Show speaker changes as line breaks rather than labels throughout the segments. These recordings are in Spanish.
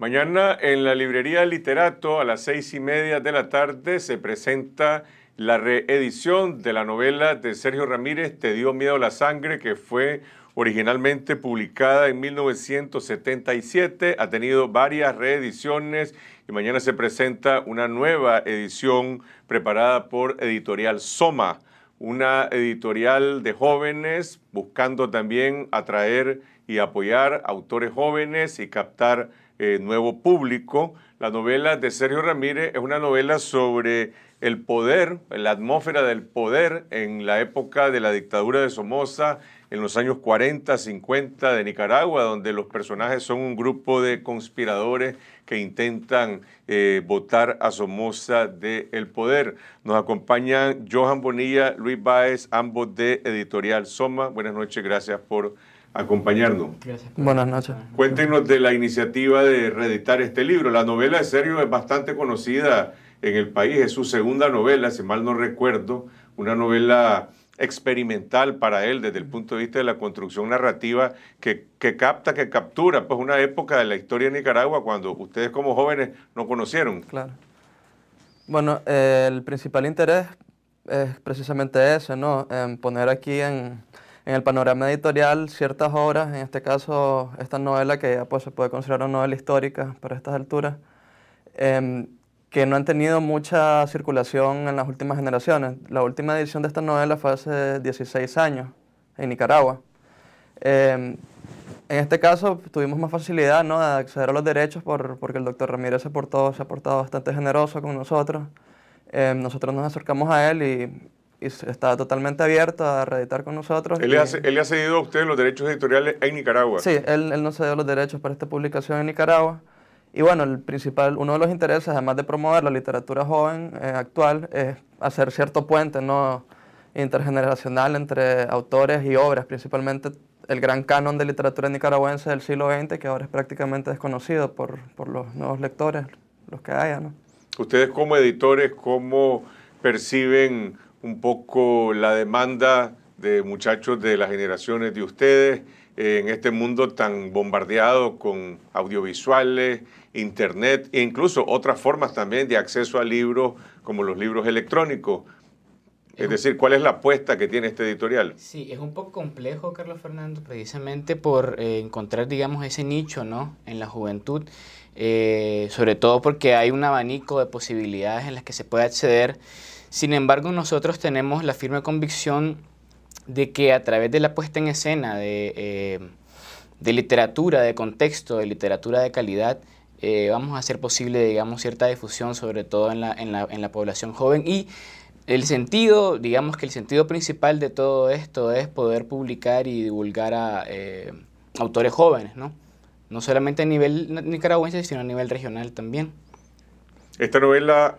Mañana en la librería Literato a las seis y media de la tarde se presenta la reedición de la novela de Sergio Ramírez, Te dio miedo la sangre, que fue originalmente publicada en 1977, ha tenido varias reediciones y mañana se presenta una nueva edición preparada por Editorial Soma, una editorial de jóvenes buscando también atraer y apoyar autores jóvenes y captar eh, nuevo Público. La novela de Sergio Ramírez es una novela sobre el poder, la atmósfera del poder en la época de la dictadura de Somoza, en los años 40, 50 de Nicaragua, donde los personajes son un grupo de conspiradores que intentan eh, votar a Somoza del poder. Nos acompañan Johan Bonilla, Luis Baez, ambos de Editorial Soma. Buenas noches, gracias por acompañarnos. Buenas noches. Cuéntenos de la iniciativa de reeditar este libro. La novela de Sergio es bastante conocida en el país, es su segunda novela, si mal no recuerdo, una novela experimental para él desde el punto de vista de la construcción narrativa que, capta, que captura, pues una época de la historia de Nicaragua cuando ustedes como jóvenes no conocieron.
Claro. Bueno, el principal interés es precisamente ese, ¿no? En poner aquí en, en el panorama editorial ciertas obras, en este caso esta novela que ya pues, se puede considerar una novela histórica para estas alturas, em, que no han tenido mucha circulación en las últimas generaciones. La última edición de esta novela fue hace 16 años, en Nicaragua. Em, en este caso tuvimos más facilidad ¿no? de acceder a los derechos por, porque el doctor Ramírez se, portó, se ha portado bastante generoso con nosotros. Em, nosotros nos acercamos a él y y está totalmente abierto a reeditar con nosotros. Él, le ha
cedido a usted los derechos editoriales en Nicaragua. Sí,
él, no nos cedió los derechos para esta publicación en Nicaragua. Y bueno, el principal, uno de los intereses, además de promover la literatura joven eh, actual, es hacer cierto puente ¿no? intergeneracional entre autores y obras, principalmente el gran canon de literatura nicaragüense del siglo XX, que ahora es prácticamente desconocido por, por los nuevos lectores, los que haya.
Ustedes como editores, ¿cómo perciben un poco la demanda de muchachos de las generaciones de ustedes eh, en este mundo tan bombardeado con audiovisuales, internet e incluso otras formas también de acceso a libros como los libros electrónicos. Es, decir, ¿cuál es la apuesta que tiene este editorial?
Sí, es un poco complejo, Carlos Fernando, precisamente por eh, encontrar, digamos, ese nicho, ¿no? En la juventud, eh, sobre todo porque hay un abanico de posibilidades en las que se puede acceder sin embargo, nosotros tenemos la firme convicción de que a través de la puesta en escena de, eh, literatura, de contexto, de literatura de calidad, eh, vamos a hacer posible, digamos, cierta difusión, sobre todo en la, en la, población joven. Y el sentido, digamos que el sentido principal de todo esto es poder publicar y divulgar a eh, autores jóvenes, ¿no? No solamente a nivel nicaragüense, sino a nivel regional también.
Esta novela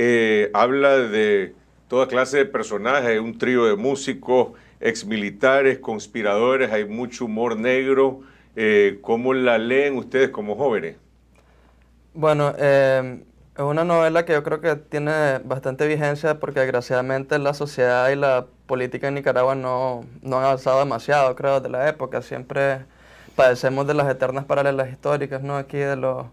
eh, habla de toda clase de personajes, un trío de músicos, exmilitares, conspiradores, hay mucho humor negro. Eh, ¿Cómo la leen ustedes como jóvenes?
Bueno, em, es una novela que yo creo que tiene bastante vigencia porque desgraciadamente la sociedad y la política en Nicaragua no, no han avanzado demasiado, creo, de la época. Siempre padecemos de las eternas paralelas históricas, ¿no? Aquí de los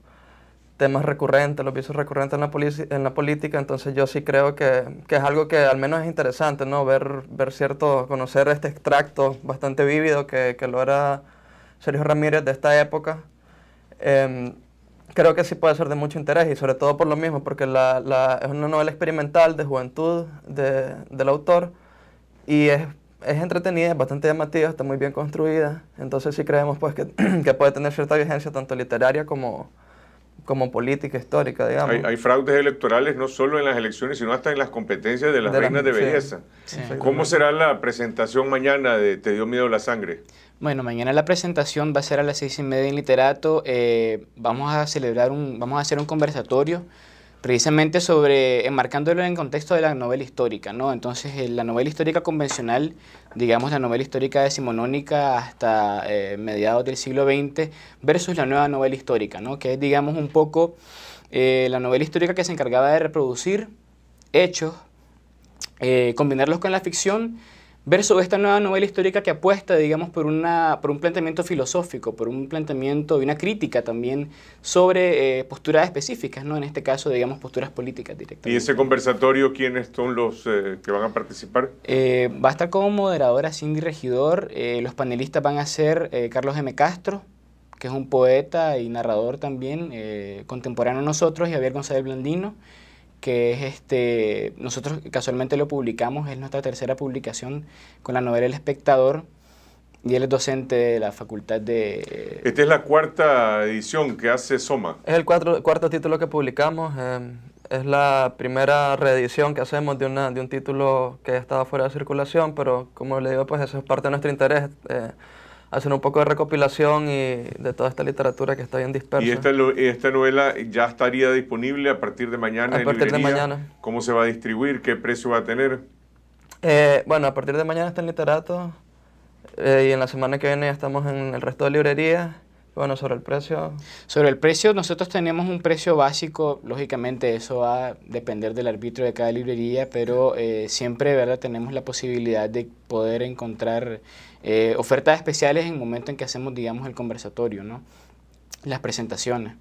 temas recurrentes, los vicios recurrentes en la, en la política, entonces yo sí creo que, que, es algo que al menos es interesante, ¿no? Ver, ver cierto, conocer este extracto bastante vívido que, que lo era Sergio Ramírez de esta época. Em, creo que sí puede ser de mucho interés y sobre todo por lo mismo, porque la, la, es una novela experimental de juventud de, del autor y es, es entretenida, es bastante llamativa, está muy bien construida, entonces sí creemos pues que, que puede tener cierta vigencia tanto literaria como como política histórica, digamos.
Hay, fraudes electorales no solo en las elecciones, sino hasta en las competencias de las reinas de belleza. ¿Cómo será la presentación mañana de Te dio miedo la sangre?
Bueno, mañana la presentación va a ser a las seis y media en literato. Eh, vamos a celebrar un, vamos a hacer un conversatorio precisamente sobre, enmarcándolo en el contexto de la novela histórica, ¿no? Entonces, eh, la novela histórica convencional, digamos la novela histórica decimonónica hasta eh, mediados del siglo XX, versus la nueva novela histórica, ¿no? Que es, digamos, un poco eh, la novela histórica que se encargaba de reproducir hechos, combinarlos con la ficción Verso esta nueva novela histórica que apuesta, digamos, por, por un planteamiento filosófico, por un planteamiento y una crítica también sobre eh, posturas específicas, ¿no? En este caso, digamos, posturas políticas directamente.
¿Y ese conversatorio quiénes son los eh, que van a participar?
Eh, va a estar como moderadora Cindy Regidor, los panelistas van a ser Carlos M. Castro, que es un poeta y narrador también, contemporáneo a nosotros, y Javier González Blandino, que es este, nosotros casualmente lo publicamos, es nuestra tercera publicación con la novela El Espectador,
y él es docente de la facultad de...
Esta es la cuarta edición que hace Soma.
Es el cuatro, cuarto título que publicamos, em, es la primera reedición que hacemos de, de un título que estaba fuera de circulación, pero como le digo, pues eso es parte de nuestro interés. Eh, hacer un poco de recopilación y de toda esta literatura que está bien dispersa.
¿Y esta, novela ya estaría disponible a partir de mañana? A partir de mañana. ¿Cómo se va a distribuir? ¿Qué precio va a tener?
Eh, bueno, a partir de mañana está en literato eh, y en la semana que viene ya estamos en el resto de librerías. Bueno, sobre el precio.
Sobre el precio, nosotros tenemos un precio básico, lógicamente eso va a depender del arbitrio de cada librería, pero eh, siempre ¿verdad? tenemos la posibilidad de poder encontrar eh, ofertas especiales en el momento en que hacemos, digamos, el conversatorio, ¿no? las presentaciones.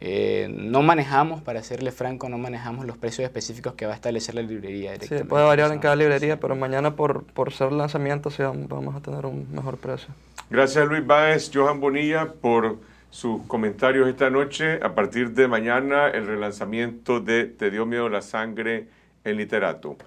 Eh, no manejamos, para serle franco, no manejamos los precios específicos que va a
establecer la librería. Directamente. Sí,
puede variar en cada librería, pero mañana por, por ser lanzamiento sí vamos a tener un mejor precio.
Gracias Luis Baez, Johan Bonilla por sus comentarios esta noche. A partir de mañana el relanzamiento de Te dio miedo la sangre en literato.